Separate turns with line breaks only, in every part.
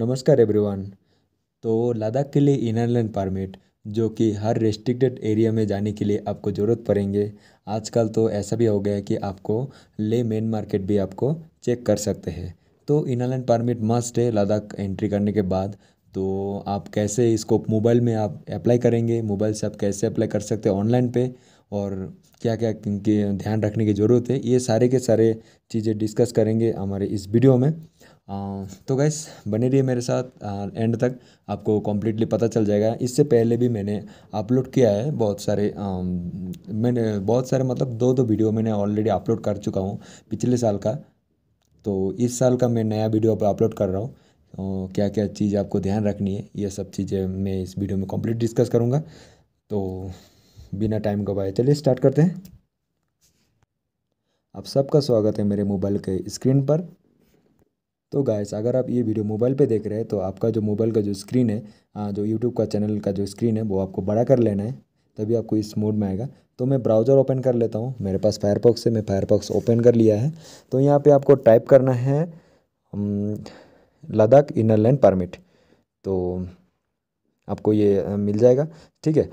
नमस्कार एवरीवन तो लद्दाख के लिए इनर लाइन परमिट जो कि हर रेस्ट्रिक्टेड एरिया में जाने के लिए आपको ज़रूरत पड़ेंगे आजकल तो ऐसा भी हो गया है कि आपको ले मेन मार्केट भी आपको चेक कर सकते हैं तो इनर लाइन परमिट मस्ट है लद्दाख एंट्री करने के बाद तो आप कैसे इसको मोबाइल में आप अप्लाई करेंगे मोबाइल से आप कैसे अप्लाई कर सकते हैं ऑनलाइन पे और क्या क्या ध्यान रखने की ज़रूरत है ये सारे के सारे चीज़ें डिस्कस करेंगे हमारे इस वीडियो में तो गैस बने रहिए मेरे साथ एंड तक आपको कम्प्लीटली पता चल जाएगा इससे पहले भी मैंने अपलोड किया है बहुत सारे मैंने बहुत सारे मतलब दो दो वीडियो मैंने ऑलरेडी अपलोड कर चुका हूँ पिछले साल का तो इस साल का मैं नया वीडियो अपलोड कर रहा हूँ तो क्या क्या चीज़ आपको ध्यान रखनी है ये सब चीज़ें मैं इस वीडियो में कम्प्लीट डिस्कस करूँगा तो बिना टाइम गवाए चलिए स्टार्ट करते हैं आप सबका स्वागत है मेरे मोबाइल के स्क्रीन पर तो गाइस अगर आप ये वीडियो मोबाइल पे देख रहे हैं तो आपका जो मोबाइल का जो स्क्रीन है जो यूट्यूब का चैनल का जो स्क्रीन है वो आपको बड़ा कर लेना है तभी आपको इस मोड में आएगा तो मैं ब्राउज़र ओपन कर लेता हूँ मेरे पास फायरपॉक्स है मैं फायरपॉक्स ओपन कर लिया है तो यहाँ पर आपको टाइप करना है लद्दाख इनर लैंड परमिट तो आपको ये मिल जाएगा ठीक है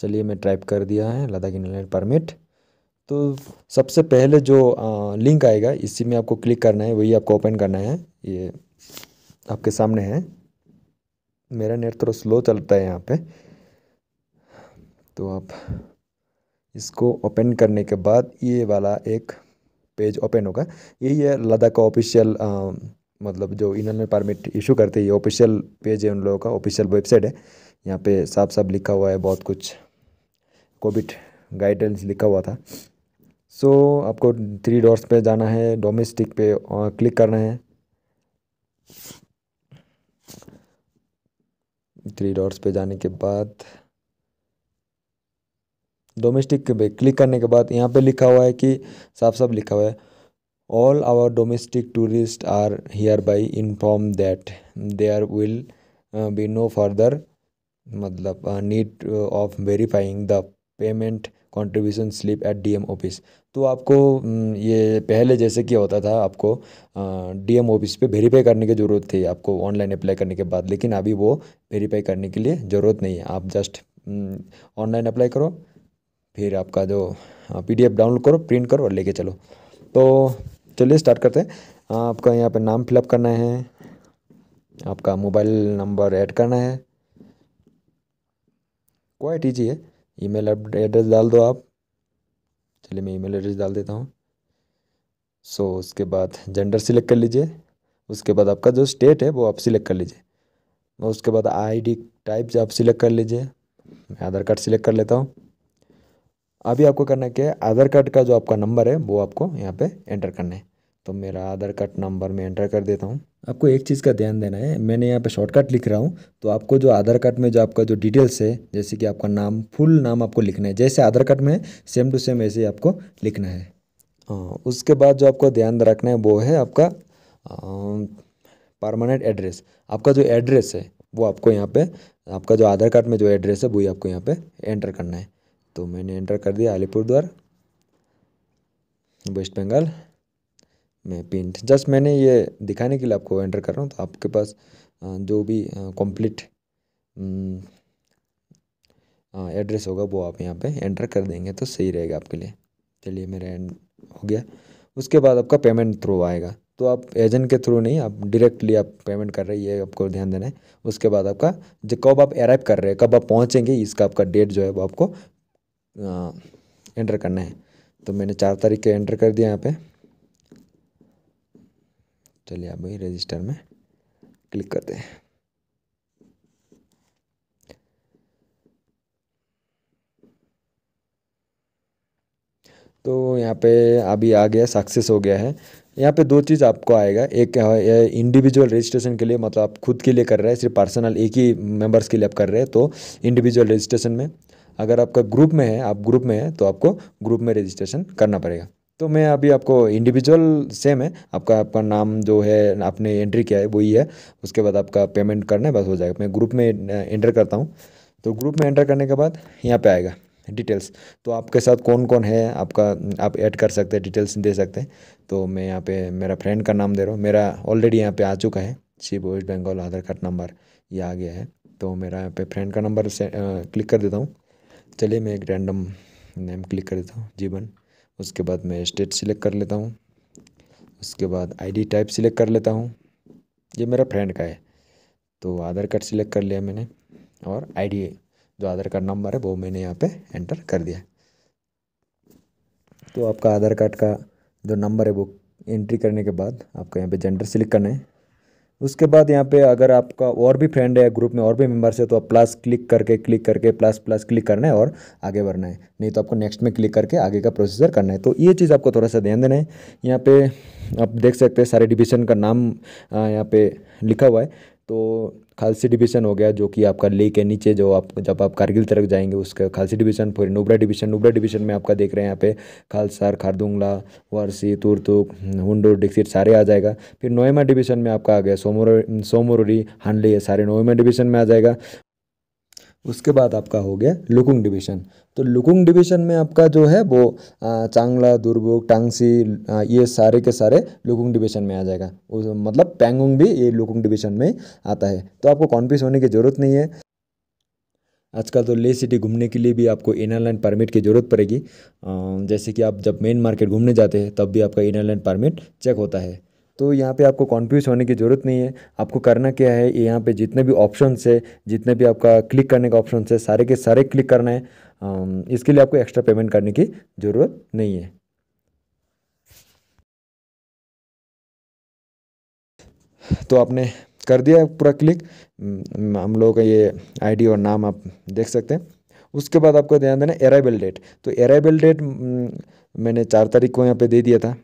चलिए मैं टाइप कर दिया है लद्दाख इनलैंड परमिट तो सबसे पहले जो आ, लिंक आएगा इसी में आपको क्लिक करना है वही आपको ओपन करना है ये आपके सामने है मेरा नेट थोड़ा स्लो चलता है यहाँ पे तो आप इसको ओपन करने के बाद ये वाला एक पेज ओपन होगा यही है लद्दाख का ऑफिशियल मतलब जो इन्होंने परमिट इशू करते हैं ये ऑफिशियल पेज है उन लोगों का ऑफिशियल वेबसाइट है यहाँ पे साफ साफ लिखा हुआ है बहुत कुछ कोविड गाइडलाइंस लिखा हुआ था सो so, आपको थ्री डॉट्स पे जाना है डोमेस्टिक पे क्लिक करना है थ्री डॉट्स पे जाने के बाद डोमेस्टिक पे क्लिक करने के बाद यहाँ पे लिखा हुआ है कि साफ साफ लिखा हुआ है all our domestic tourist are hereby inform that there will be no further मतलब need of verifying the payment contribution slip at DM office तो आपको ये पहले जैसे क्या होता था आपको डीएम ऑफिस पे वेरीफाई करने की ज़रूरत थी आपको ऑनलाइन अप्लाई करने के बाद लेकिन अभी वो वेरीफाई करने के लिए ज़रूरत नहीं है आप जस्ट ऑनलाइन अप्लाई करो फिर आपका जो पीडीएफ डाउनलोड करो प्रिंट करो और लेके चलो तो चलिए स्टार्ट करते हैं आपका यहाँ पे नाम फिलअप करना है आपका मोबाइल नंबर ऐड करना है क्वाइट ईजी है ईमेल एड्रेस डाल दो आप चलिए मैं ईमेल एड्रेस डाल देता हूँ सो so, उसके बाद जेंडर सिलेक्ट कर लीजिए उसके बाद आपका जो स्टेट है वो आप सिलेक्ट कर लीजिए और उसके बाद आईडी टाइप आप सिलेक्ट कर लीजिए मैं आधार कार्ड सिलेक्ट कर लेता हूँ अभी आपको करना क्या है आधार कार्ड का जो आपका नंबर है वो आपको यहाँ पे एंटर करना है तो मेरा आधार कार्ड नंबर मैं एंटर कर देता हूँ आपको एक चीज़ का ध्यान देना है मैंने यहाँ पे शॉर्टकट लिख रहा हूँ तो आपको जो आधार कार्ड में जो आपका जो डिटेल्स है जैसे कि आपका नाम फुल नाम आपको लिखना है जैसे आधार कार्ड में सेम टू सेम ऐसे ही आपको लिखना है हाँ उसके बाद जो आपको ध्यान रखना है वो है आपका परमानेंट एड्रेस आपका जो एड्रेस है वो आपको यहाँ पर आपका जो आधार कार्ड में जो एड्रेस है वही आपको यहाँ पर एंटर करना है तो मैंने एंटर कर दिया अलीपुर द्वार वेस्ट बंगाल में पेंट जस्ट मैंने ये दिखाने के लिए आपको एंटर कर रहा हूँ तो आपके पास जो भी कंप्लीट एड्रेस होगा वो आप यहाँ पे एंटर कर देंगे तो सही रहेगा आपके लिए चलिए मेरा एंड हो गया उसके बाद आपका पेमेंट थ्रू आएगा तो आप एजेंट के थ्रू नहीं आप डायरेक्टली आप पेमेंट कर रहे हैं ये आपको ध्यान देना है उसके बाद आपका जो कब आप अराइव कर रहे हैं कब आप पहुँचेंगे इसका आपका डेट जो है वो आपको एंटर करना है तो मैंने चार तारीख के एंटर कर दिया यहाँ पर चलिए आप भाई रजिस्टर में क्लिक करते हैं तो यहाँ पे अभी आ गया सक्सेस हो गया है यहाँ पे दो चीज़ आपको आएगा एक इंडिविजुअल रजिस्ट्रेशन के लिए मतलब आप खुद के लिए कर रहे हैं सिर्फ पर्सनल एक ही मेंबर्स के लिए आप कर रहे हैं तो इंडिविजुअल रजिस्ट्रेशन में अगर आपका ग्रुप में है आप ग्रुप में है तो आपको ग्रुप में रजिस्ट्रेशन करना पड़ेगा तो मैं अभी आपको इंडिविजुअल सेम है आपका आपका नाम जो है आपने एंट्री किया है वही है उसके बाद आपका पेमेंट करना है बस हो जाएगा मैं ग्रुप में एंटर करता हूँ तो ग्रुप में एंटर करने के बाद यहाँ पे आएगा डिटेल्स तो आपके साथ कौन कौन है आपका आप ऐड कर सकते हैं डिटेल्स दे सकते हैं तो मैं यहाँ पे मेरा फ्रेंड का नाम दे रहा हूँ मेरा ऑलरेडी यहाँ पे आ चुका है Shiv West Bengal Aadhaar card number ये आ गया है तो मेरा यहाँ पे फ्रेंड का नंबर से आ, क्लिक कर देता हूँ चलिए मैं एक रैंडम नेम क्लिक कर देता हूँ जीवन उसके बाद मैं स्टेट सिलेक्ट कर लेता हूँ उसके बाद आईडी टाइप सिलेक्ट कर लेता हूँ ये मेरा फ्रेंड का है तो आधार कार्ड सिलेक्ट कर लिया मैंने और आईडी जो आधार कार्ड नंबर है वो मैंने यहाँ पे एंटर कर दिया तो आपका आधार कार्ड का जो नंबर है वो एंट्री करने के बाद आपको यहाँ पे जेंडर सिलेक्ट करना है उसके बाद यहाँ पे अगर आपका और भी फ्रेंड है ग्रुप में और भी मेम्बर्स है तो आप प्लस क्लिक करके क्लिक करके प्लस प्लस क्लिक करना है और आगे बढ़ना है नहीं तो आपको नेक्स्ट में क्लिक करके आगे का प्रोसीजर करना है तो ये चीज़ आपको थोड़ा सा ध्यान देना है यहाँ पे आप देख सकते हैं सारे डिवीज़न का नाम यहाँ पे लिखा हुआ है तो खालसी डिवीज़न हो गया जो कि आपका ले के नीचे जो आप जब आप कारगिल तरफ जाएंगे उसका खालसी डिवीज़न फिर नुबरा डिवीज़न नुबरा डिवीज़न में आपका देख रहे हैं यहाँ पे खालसार खारदुंगला वारसी तुरतुक हुडो डिक्सिट सारे आ जाएगा फिर नोएमा डिवीज़न में आपका आ गया सोमोर सोमोरी हानले ये सारे नोएमा डिवीज़न में आ जाएगा उसके बाद आपका हो गया लुकुंग डिवीज़न तो लुकुंग डिवीज़न में आपका जो है वो चांगला दुर्बुक टांगसी ये सारे के सारे लुकुंग डिवीज़न में आ जाएगा मतलब पैंगोंग भी ये लुकुंग डिवीज़न में आता है तो आपको कॉन्फ्यूज होने की ज़रूरत नहीं है आजकल तो ले सिटी घूमने के लिए भी आपको इनर लाइन परमिट की ज़रूरत पड़ेगी जैसे कि आप जब मेन मार्केट घूमने जाते हैं तब भी आपका इनर लाइन परमिट चेक होता है तो यहाँ पे आपको कॉन्फ्यूज होने की ज़रूरत नहीं है आपको करना क्या है यहाँ पे जितने भी ऑप्शंस है जितने भी आपका क्लिक करने का ऑप्शन है सारे के सारे क्लिक करना है इसके लिए आपको एक्स्ट्रा पेमेंट करने की ज़रूरत नहीं है तो आपने कर दिया पूरा क्लिक हम लोगों का ये आईडी और नाम आप देख सकते हैं उसके बाद आपको ध्यान देना अराइवल डेट तो अराइवल डेट मैंने चार तारीख को यहाँ पे दे दिया था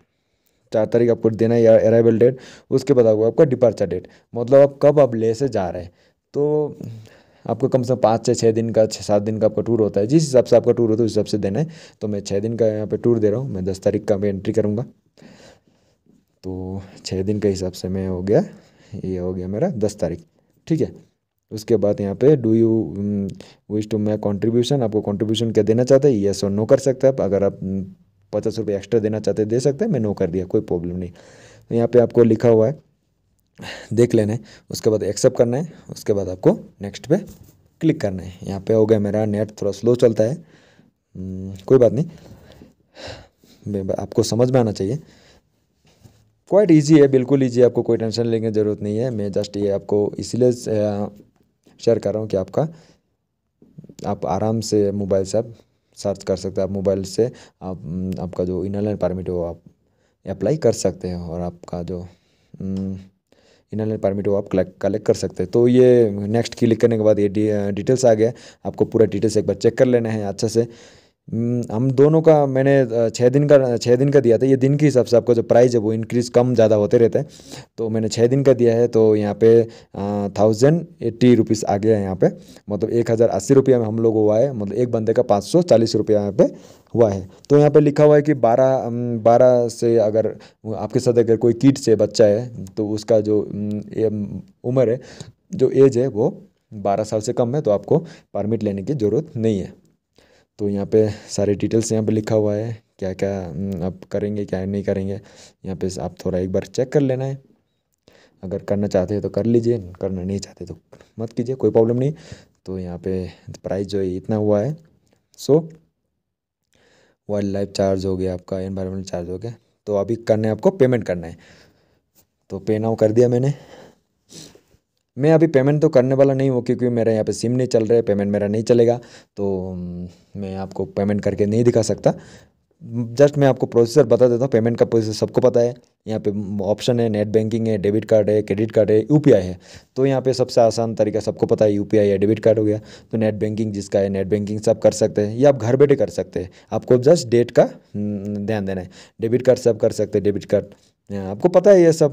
चार तारीख आपको देना है या अराइवल डेट उसके बाद आपको आपका डिपार्चर डेट मतलब आप कब आप ले से जा रहे हैं तो आपको कम से कम पाँच से छः दिन का छः सात दिन का आपका टूर होता है जिस हिसाब से आपका टूर होता है उस हिसाब से देना है तो मैं छः दिन का यहाँ पे टूर दे रहा हूँ मैं दस तारीख का मैं एंट्री करूँगा तो छः दिन के हिसाब से मैं हो गया ये हो गया मेरा दस तारीख ठीक है उसके बाद यहाँ पे do you wish to make contribution आपको कंट्रीब्यूशन क्या देना चाहते हैं येस और नो कर सकते हैं अगर आप पचास रुपये एक्स्ट्रा देना चाहते हैं दे सकते हैं मैं नो कर दिया कोई प्रॉब्लम नहीं तो यहाँ पे आपको लिखा हुआ है देख लेना है उसके बाद एक्सेप्ट करना है उसके बाद आपको नेक्स्ट पे क्लिक करना है यहाँ पे हो गया मेरा नेट थोड़ा स्लो चलता है हम्म, कोई बात नहीं आपको समझ में आना चाहिए क्वाइट ईजी है बिल्कुल ईजी आपको कोई टेंशन लेने की ज़रूरत नहीं है मैं जस्ट ये आपको इसीलिए शेयर कर रहा हूँ कि आपका आप आराम से मोबाइल से आप सर्च कर सकते हैं आप मोबाइल से आप आपका जो इनर लाइन परमिट हो आप अप्लाई कर सकते हैं और आपका जो इनर लाइन परमिट हो आप कलेक्ट कलेक्ट कर सकते हैं तो ये नेक्स्ट क्लिक करने के बाद ये डिटेल्स आ गया आपको पूरा डिटेल्स एक बार चेक कर लेना है अच्छा से हम्म, हम दोनों का मैंने छः दिन का छः दिन का दिया था ये दिन के हिसाब से आपका जो प्राइस है वो इंक्रीज़ कम ज़्यादा होते रहते हैं तो मैंने छः दिन का दिया है तो यहाँ पे थाउजेंड एट्टी रुपीज़ आ गया है यहाँ पे मतलब एक हज़ार अस्सी रुपया में हम लोग हुआ है मतलब एक बंदे का पाँच सौ चालीस रुपया यहाँ पे हुआ है तो यहाँ पर लिखा हुआ है कि बारह बारह से अगर आपके साथ अगर कोई किट से बच्चा है तो उसका जो उम्र है जो एज है वो बारह साल से कम है तो आपको परमिट लेने की ज़रूरत नहीं है तो यहाँ पे सारे डिटेल्स यहाँ पे लिखा हुआ है क्या क्या हम्म, आप करेंगे क्या नहीं करेंगे यहाँ पे आप थोड़ा एक बार चेक कर लेना है अगर करना चाहते हैं तो कर लीजिए करना नहीं चाहते तो मत कीजिए कोई प्रॉब्लम नहीं तो यहाँ पे प्राइस जो है इतना हुआ है सो वाइल्ड लाइफ चार्ज हो गया आपका एनवायरमेंट चार्ज हो गया तो अभी करना है आपको पेमेंट करना है तो पे नाउ कर दिया मैंने मैं अभी पेमेंट तो करने वाला नहीं हूँ क्योंकि मेरा यहाँ पे सिम नहीं चल रहा है पेमेंट मेरा नहीं चलेगा तो मैं आपको पेमेंट करके नहीं दिखा सकता जस्ट मैं आपको प्रोसेसर बता देता हूँ पेमेंट का प्रोसेसर सबको पता है यहाँ पे ऑप्शन है नेट बैंकिंग है डेबिट कार्ड है क्रेडिट कार्ड है यू है तो यहाँ पे सबसे आसान तरीका सबको पता है यूपीआई या डेबिट कार्ड हो गया तो नेट बैंकिंग जिसका है नेट बैंकिंग सब कर सकते हैं या आप घर बैठे कर सकते हैं आपको जस्ट डेट का ध्यान देना है डेबिट कार्ड सब कर सकते हैं डेबिट कार्ड आपको पता है ये सब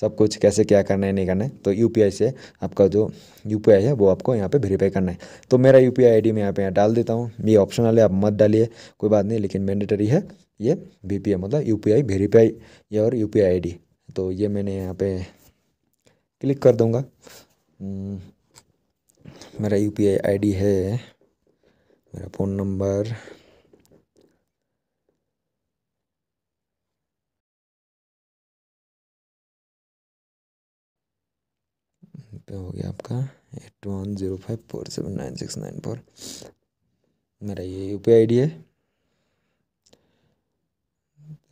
सब कुछ कैसे क्या करना है नहीं करना है तो यू से आपका जो यू है वो आपको यहाँ पे वेरीफाई करना है तो मेरा यू पी मैं यहाँ पे यहाँ डाल देता हूँ ये ऑप्शनल है आप मत डालिए कोई बात नहीं लेकिन मैंडेटरी है ये वी मतलब यू पी आई वेरीफाई ये और यू पी तो ये मैंने यहाँ पे क्लिक कर दूँगा हम्म, मेरा U P I I D है मेरा फ़ोन नंबर पे हो गया आपका eight one zero five four seven nine six nine four मेरा ये यू पी आई डी है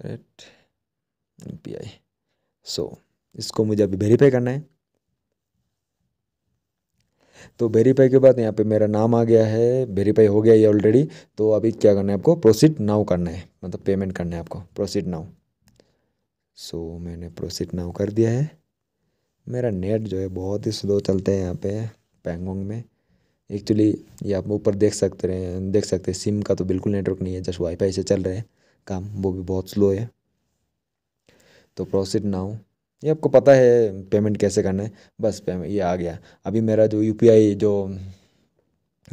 rate U P I so इसको मुझे अभी वेरीफाई करना है तो वेरीफाई के बाद यहाँ पे मेरा नाम आ गया है वेरीफाई हो गया ये ऑलरेडी तो अभी क्या करना है आपको प्रोसीड नाउ करना है मतलब पेमेंट करना है आपको प्रोसीड नाउ सो मैंने प्रोसीड नाउ कर दिया है मेरा नेट जो है बहुत ही स्लो चलता है यहाँ पे पैंगोंग में एक्चुअली ये आप ऊपर देख सकते रहे देख सकते हैं सिम का तो बिल्कुल नेटवर्क नहीं है जस्ट वाईफाई से चल रहे हैं काम वो भी बहुत स्लो है तो प्रोसीड ना हो ये आपको पता है पेमेंट कैसे करना है बस पेमेंट ये आ गया अभी मेरा जो यूपीआई जो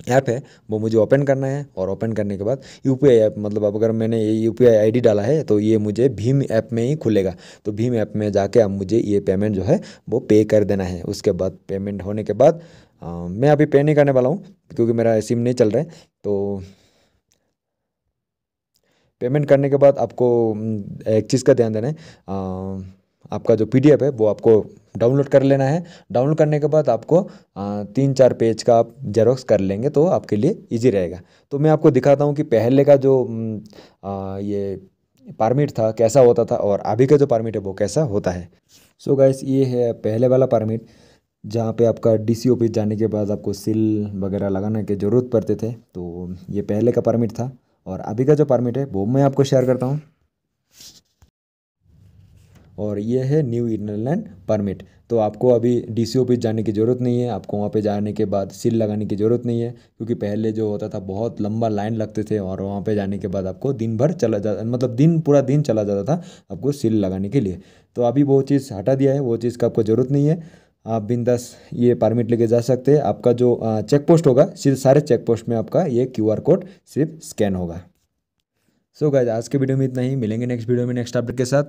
ऐप है वो मुझे ओपन करना है और ओपन करने के बाद यू पी आई ऐप मतलब अब अगर मैंने ये U P I I D डाला है तो ये मुझे भीम ऐप में ही खुलेगा तो भीम ऐप में जाके अब मुझे ये पेमेंट जो है वो पे कर देना है उसके बाद पेमेंट होने के बाद आ, मैं अभी पे नहीं करने वाला हूँ क्योंकि मेरा सिम नहीं चल रहा है तो पेमेंट करने के बाद आपको एक चीज़ का ध्यान देना है आ, आपका जो पी है वो आपको डाउनलोड कर लेना है डाउनलोड करने के बाद आपको तीन चार पेज का आप जेरोक्स कर लेंगे तो आपके लिए इजी रहेगा तो मैं आपको दिखाता हूँ कि पहले का जो आ, ये परमिट था कैसा होता था और अभी का जो परमिट है वो कैसा होता है सो so गैस ये है पहले वाला परमिट जहाँ पे आपका डीसी ऑफिस जाने के बाद आपको सिल वगैरह लगाने की ज़रूरत पड़ते थे तो ये पहले का परमिट था और अभी का जो परमिट है वो मैं आपको शेयर करता हूँ और ये है न्यू इनरलैंड परमिट तो आपको अभी डी सी ऑफिस जाने की ज़रूरत नहीं है आपको वहाँ पे जाने के बाद सील लगाने की ज़रूरत नहीं है क्योंकि पहले जो होता था बहुत लंबा लाइन लगते थे और वहाँ पे जाने के बाद आपको दिन भर चला जाता मतलब दिन पूरा दिन चला जाता था आपको सील लगाने के लिए तो अभी वो चीज़ हटा दिया है वो चीज़ का आपको ज़रूरत नहीं है आप बिंदास ये परमिट लेके जा सकते हैं आपका जो चेक पोस्ट होगा सिर्फ सारे चेक पोस्ट में आपका ये आर कोड सिर्फ स्कैन होगा सो so गाइज आज के वीडियो में इतना ही मिलेंगे नेक्स्ट वीडियो में नेक्स्ट अपडेट के साथ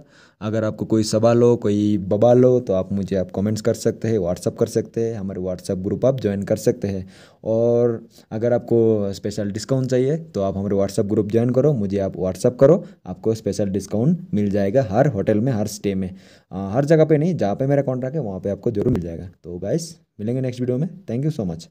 अगर आपको कोई सवाल हो कोई बबाल हो तो आप मुझे आप कमेंट्स कर सकते हैं व्हाट्सअप कर सकते हैं हमारे व्हाट्सअप ग्रुप आप ज्वाइन कर सकते हैं और अगर आपको स्पेशल डिस्काउंट चाहिए तो आप हमारे व्हाट्सअप ग्रुप ज्वाइन करो मुझे आप व्हाट्सअप करो आपको स्पेशल डिस्काउंट मिल जाएगा हर होटल में हर स्टे में आ, हर जगह पर नहीं जहाँ पर मेरा कॉन्ट्रैक्ट है वहाँ पर आपको जरूर मिल जाएगा तो गाइज मिलेंगे नेक्स्ट वीडियो में थैंक यू सो मच